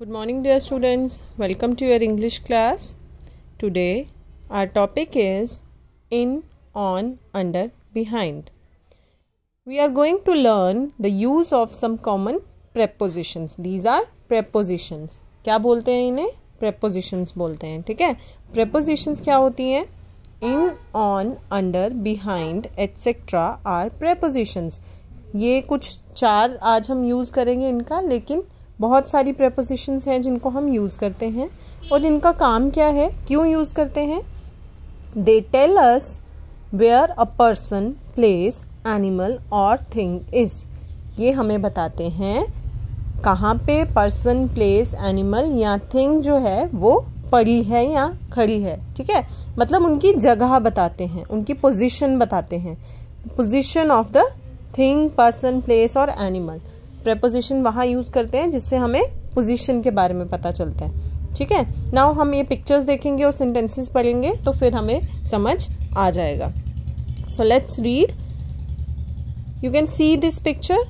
Good morning dear students. Welcome to your English class. Today our topic is in, on, under, behind. We are going to learn the use of some common prepositions. These are prepositions. क्या बोलते हैं इन्हें prepositions बोलते हैं ठीक है prepositions क्या होती हैं in on under behind etcetera are prepositions. ये कुछ चार आज हम यूज़ करेंगे इनका लेकिन बहुत सारी प्रपोजिशंस हैं जिनको हम यूज़ करते हैं और इनका काम क्या है क्यों यूज़ करते हैं they tell us where a person place animal और थिंग इज़ ये हमें बताते हैं कहाँ पे पर्सन प्लेस एनिमल या थिंग जो है वो पड़ी है या खड़ी है ठीक है मतलब उनकी जगह बताते हैं उनकी पोजीशन बताते हैं position of the thing person place और एनिमल प्रपोजिशन वहाँ यूज़ करते हैं जिससे हमें पोजिशन के बारे में पता चलता है ठीक है नाउ हम ये पिक्चर्स देखेंगे और सेंटेंसेस पढ़ेंगे तो फिर हमें समझ आ जाएगा so let's read you can see this picture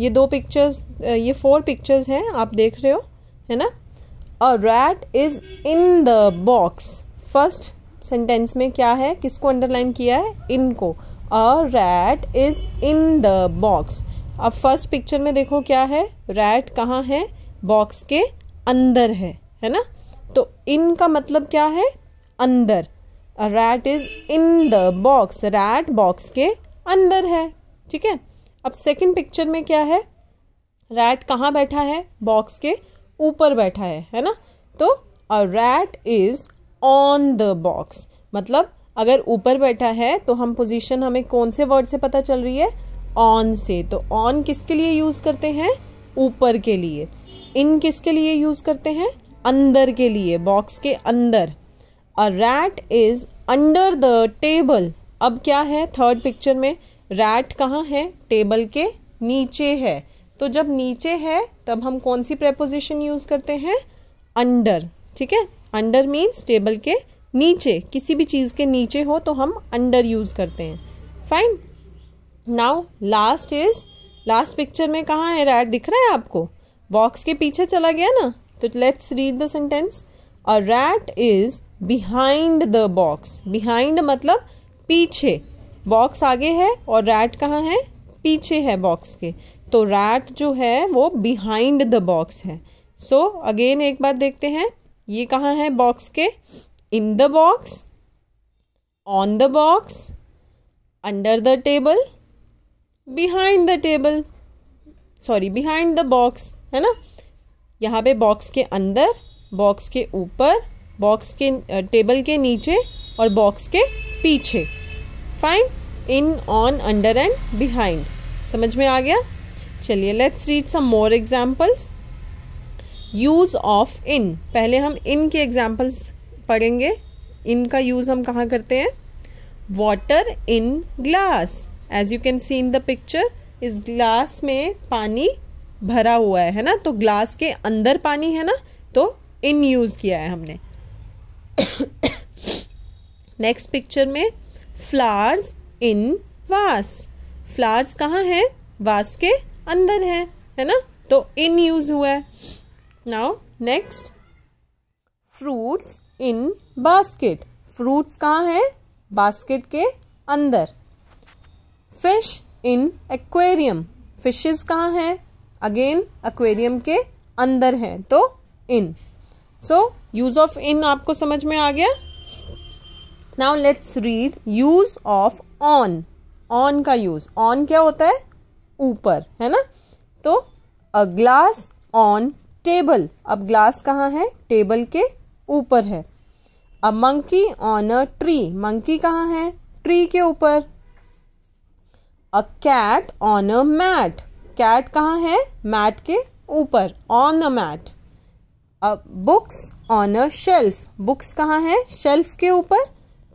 ये दो पिक्चर्स ये फोर पिक्चर्स हैं आप देख रहे हो है ना a rat is in the box first sentence में क्या है किसको अंडरलाइन किया है इनको a rat is in the box अब फर्स्ट पिक्चर में देखो क्या है रैट कहाँ है बॉक्स के अंदर है है ना तो इन का मतलब क्या है अंदर rat is in the box rat box के अंदर है ठीक है अब सेकंड पिक्चर में क्या है रैट कहाँ बैठा है बॉक्स के ऊपर बैठा है है ना तो a rat is on the box मतलब अगर ऊपर बैठा है तो हम पोजीशन हमें कौन से वर्ड से पता चल रही है ऑन से तो ऑन किसके लिए यूज़ करते हैं ऊपर के लिए इन किसके लिए यूज़ करते हैं अंदर के लिए बॉक्स के अंदर a rat is under the table अब क्या है थर्ड पिक्चर में रैट कहाँ है टेबल के नीचे है तो जब नीचे है तब हम कौन सी प्रेपोजिशन यूज़ करते हैं अंडर ठीक है अंडर मीन्स टेबल के नीचे किसी भी चीज़ के नीचे हो तो हम अंडर यूज़ करते हैं fine now last is last picture में कहाँ है रैट दिख रहा है आपको बॉक्स के पीछे चला गया ना तो let's read the sentence a rat is behind the box behind मतलब पीछे बॉक्स आगे है और रैट कहाँ है पीछे है बॉक्स के तो रैट जो है वो बिहाइंड द बॉक्स है सो so, अगेन एक बार देखते हैं ये कहाँ है बॉक्स के in the box on the box under the table behind the table sorry behind the box है ना यहाँ पे बॉक्स के अंदर बॉक्स के ऊपर बॉक्स के टेबल के नीचे और बॉक्स के पीछे fine in on under and behind समझ में आ गया चलिए let's read some more examples use of in पहले हम इन के एग्जाम्पल्स पढ़ेंगे इनका यूज़ हम कहाँ करते हैं water in glass as you can see in the picture इस ग्लास में पानी भरा हुआ है ना तो ग्लास के अंदर पानी है ना तो इन यूज़ किया है हमने नेक्स्ट पिक्चर में फ्लावर्स इन वास फ्लावर्स कहाँ हैं वास के अंदर है है ना तो इन यूज हुआ है now next fruits in basket fruits कहाँ हैं बास्केट के अंदर फिश इन एक्वेरियम फिशेस कहाँ हैं अगेन एक्वेरियम के अंदर हैं तो इन सो यूज ऑफ इन आपको समझ में आ गया now let's read use of on on का यूज ऑन क्या होता है ऊपर है ना तो अ ग्लास ऑन टेबल अब ग्लास कहाँ है टेबल के ऊपर है a monkey on a tree monkey कहाँ है ट्री के ऊपर a cat on a mat cat कहाँ है मैट के ऊपर ऑन अ मैट अब books on a shelf books कहाँ है शेल्फ के ऊपर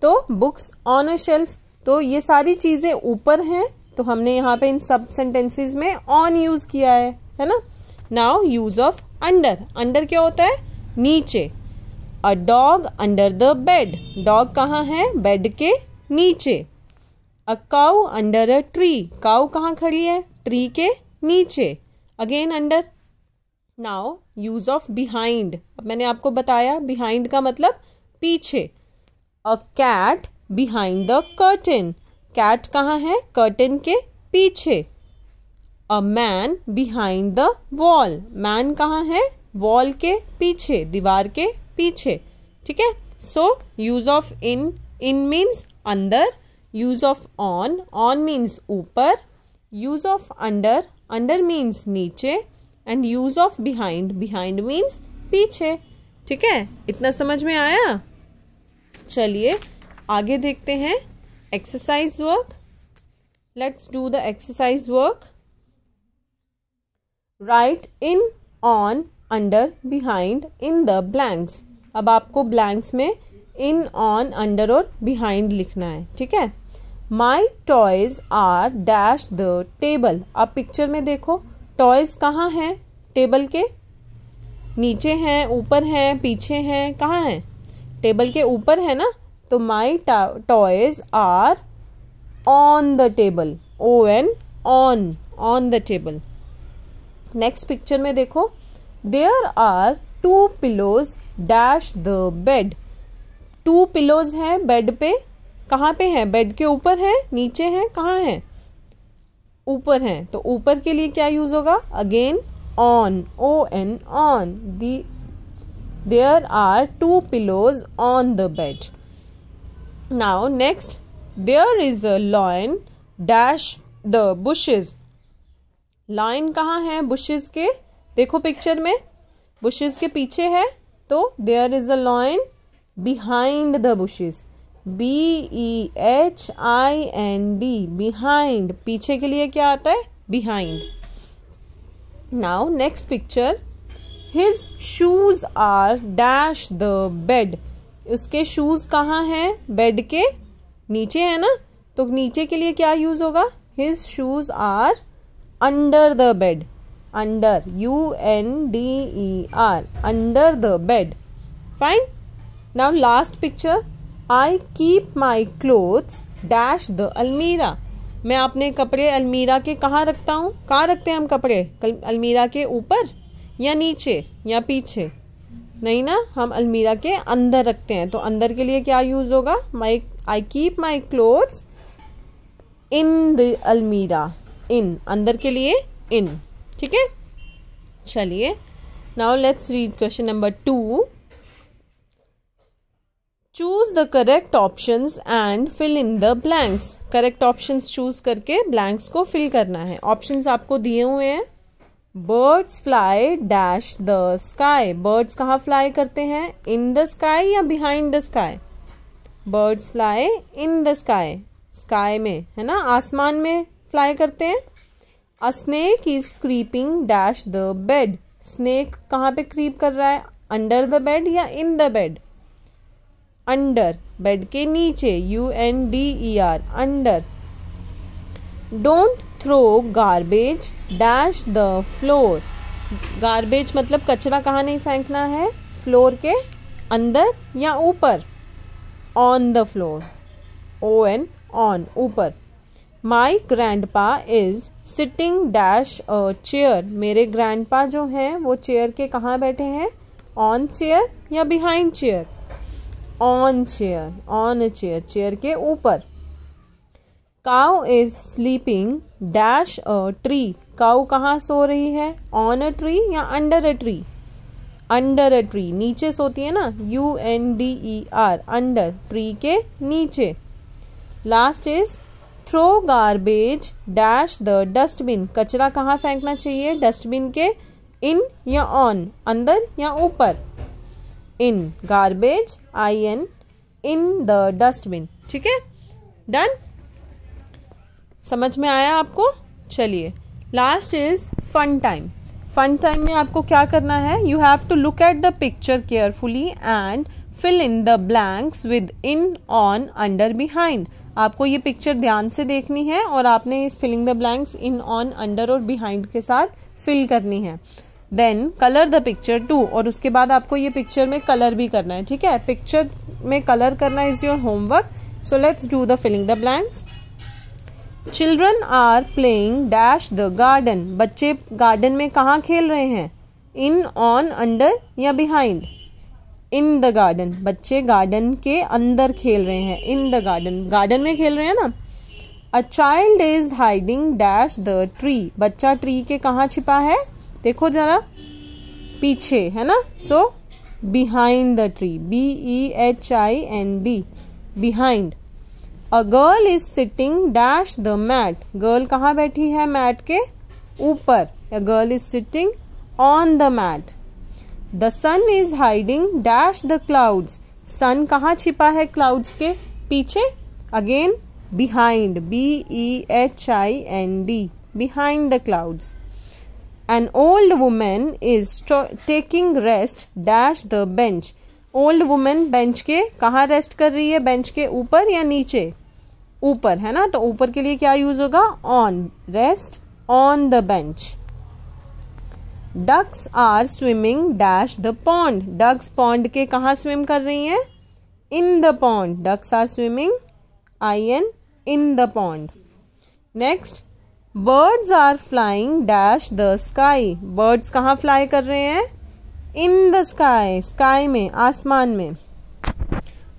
तो बुक्स ऑन अ शेल्फ तो ये सारी चीज़ें ऊपर हैं तो हमने यहाँ पे इन सब सेंटेंसेस में ऑन यूज़ किया है है ना now use of under under क्या होता है नीचे a dog under the bed dog कहाँ है बेड के नीचे a cow under a tree cow कहाँ खड़ी है ट्री के नीचे again under now use of behind अब मैंने आपको बताया बिहाइंड का मतलब पीछे a cat behind the curtain cat कहाँ है कर्टन के पीछे a man behind the wall man कहाँ है वॉल के पीछे दीवार के पीछे ठीक है so use of in in means अंदर use of on on means ऊपर use of under under means नीचे and use of behind behind means पीछे ठीक है इतना समझ में आया चलिए आगे देखते हैं exercise work let's do the exercise work write in on under behind in the blanks अब आपको ब्लैंक्स में इन ऑन अंडर और बिहाइंड लिखना है ठीक है my toys are dash the table आप पिक्चर में देखो टॉयज कहाँ हैं टेबल के नीचे हैं ऊपर हैं पीछे हैं कहाँ हैं टेबल के ऊपर है ना तो my toys are on the table O N on on the table next picture में देखो there are two pillows dash the bed two pillows हैं बेड पे कहाँ पे हैं बेड के ऊपर हैं नीचे हैं कहाँ हैं ऊपर हैं तो ऊपर के लिए क्या यूज़ होगा again on O N on the there are two pillows on the bed now next there is a lion dash the bushes lion कहाँ है बुशेज के देखो पिक्चर में बुशेज के पीछे है तो there is a lion behind the bushes B E H I N D behind पीछे के लिए क्या आता है behind now next picture his shoes are dash the bed उसके शूज़ कहाँ हैं बेड के नीचे है ना तो नीचे के लिए क्या यूज़ होगा his shoes are under the bed under U N D E R under the bed fine now last picture i keep my clothes dash the almira मैं अपने कपड़े अलमीरा के कहाँ रखता हूँ कहाँ रखते हैं हम कपड़े अलमीरा के ऊपर या नीचे या पीछे नहीं ना हम अलमीरा के अंदर रखते हैं तो अंदर के लिए क्या यूज़ होगा my I keep my clothes in the almirah in अंदर के लिए इन ठीक है चलिए now let's read question number two choose the correct option and fill in the blanks correct option choose करके ब्लैंक्स को फिल करना है ऑप्शन आपको दिए हुए हैं birds fly dash the sky birds कहाँ फ्लाई करते हैं इन द स्काई या behind the sky birds fly in the sky sky में है ना आसमान में फ्लाई करते हैं a snake is creeping dash the bed snake कहाँ पे क्रीप कर रहा है अंडर द बेड या in the bed under bed के नीचे U N D E R under don't throw garbage dash the floor garbage मतलब कचरा कहाँ नहीं फेंकना है फ्लोर के अंदर या ऊपर on the floor O N on ऊपर my grandpa is sitting dash chair मेरे ग्रैंड पा जो हैं वो चेयर के कहाँ बैठे हैं ऑन चेयर या behind chair on chair on a chair chair के ऊपर cow is sleeping dash a tree cow कहाँ सो रही है ऑन अ ट्री या under a tree under a tree नीचे सोती है ना U N D E R under tree के नीचे last is throw garbage dash the dustbin कचरा कहाँ फेंकना चाहिए डस्टबिन के इन या ऑन अंदर या ऊपर in garbage I N in the dustbin ठीक है डन समझ में आया आपको चलिए last is fun time fun time में आपको क्या करना है you have to look at the picture carefully and fill in the blanks with in on under behind आपको ये पिक्चर ध्यान से देखनी है और आपने इस filling the blanks in on under और बिहाइंड के साथ फिल करनी है then colour the picture too और उसके बाद आपको ये पिक्चर में कलर भी करना है ठीक है पिक्चर में कलर करना is your homework so let's do the filling the blanks children are playing dash the garden बच्चे गार्डन में कहाँ खेल रहे हैं इन ऑन अंडर या बिहाइंड इन द गार्डन बच्चे गार्डन के अंदर खेल रहे हैं इन द गार्डन गार्डन में खेल रहे हैं ना a child is hiding dash the tree बच्चा ट्री के कहाँ छिपा है देखो जरा पीछे है ना so behind the tree B E H I N D behind a girl is sitting dash the mat girl कहाँ बैठी है मैट के ऊपर a girl is sitting on the mat the sun is hiding dash the clouds sun कहाँ छिपा है clouds के पीछे again behind B E H I N D behind the clouds an old woman is taking rest dash the bench old women bench के कहा rest कर रही है बेंच के ऊपर या नीचे ऊपर है ना तो ऊपर के लिए क्या यूज होगा on rest on the bench ducks are swimming dash the pond ducks pond के कहा स्विम कर रही हैं in the pond ducks are swimming I N in the pond next birds are flying dash the sky birds कहाँ fly कर रहे हैं in the sky sky में आसमान में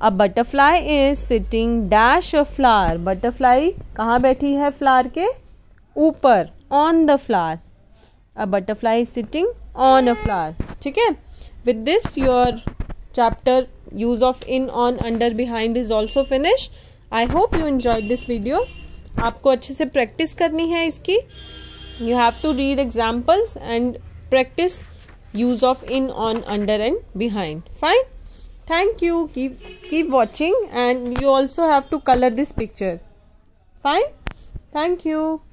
a butterfly is sitting dash a flower butterfly कहाँ बैठी है फ्लावर के ऊपर on the flower a butterfly is sitting on a flower ठीक है with this your chapter use of in on under behind is also finish I hope you enjoy this video आपको अच्छे से प्रैक्टिस करनी है इसकी you have to read examples and practice use of in on under and behind fine thank you keep keep watching and you also have to colour this picture fine thank you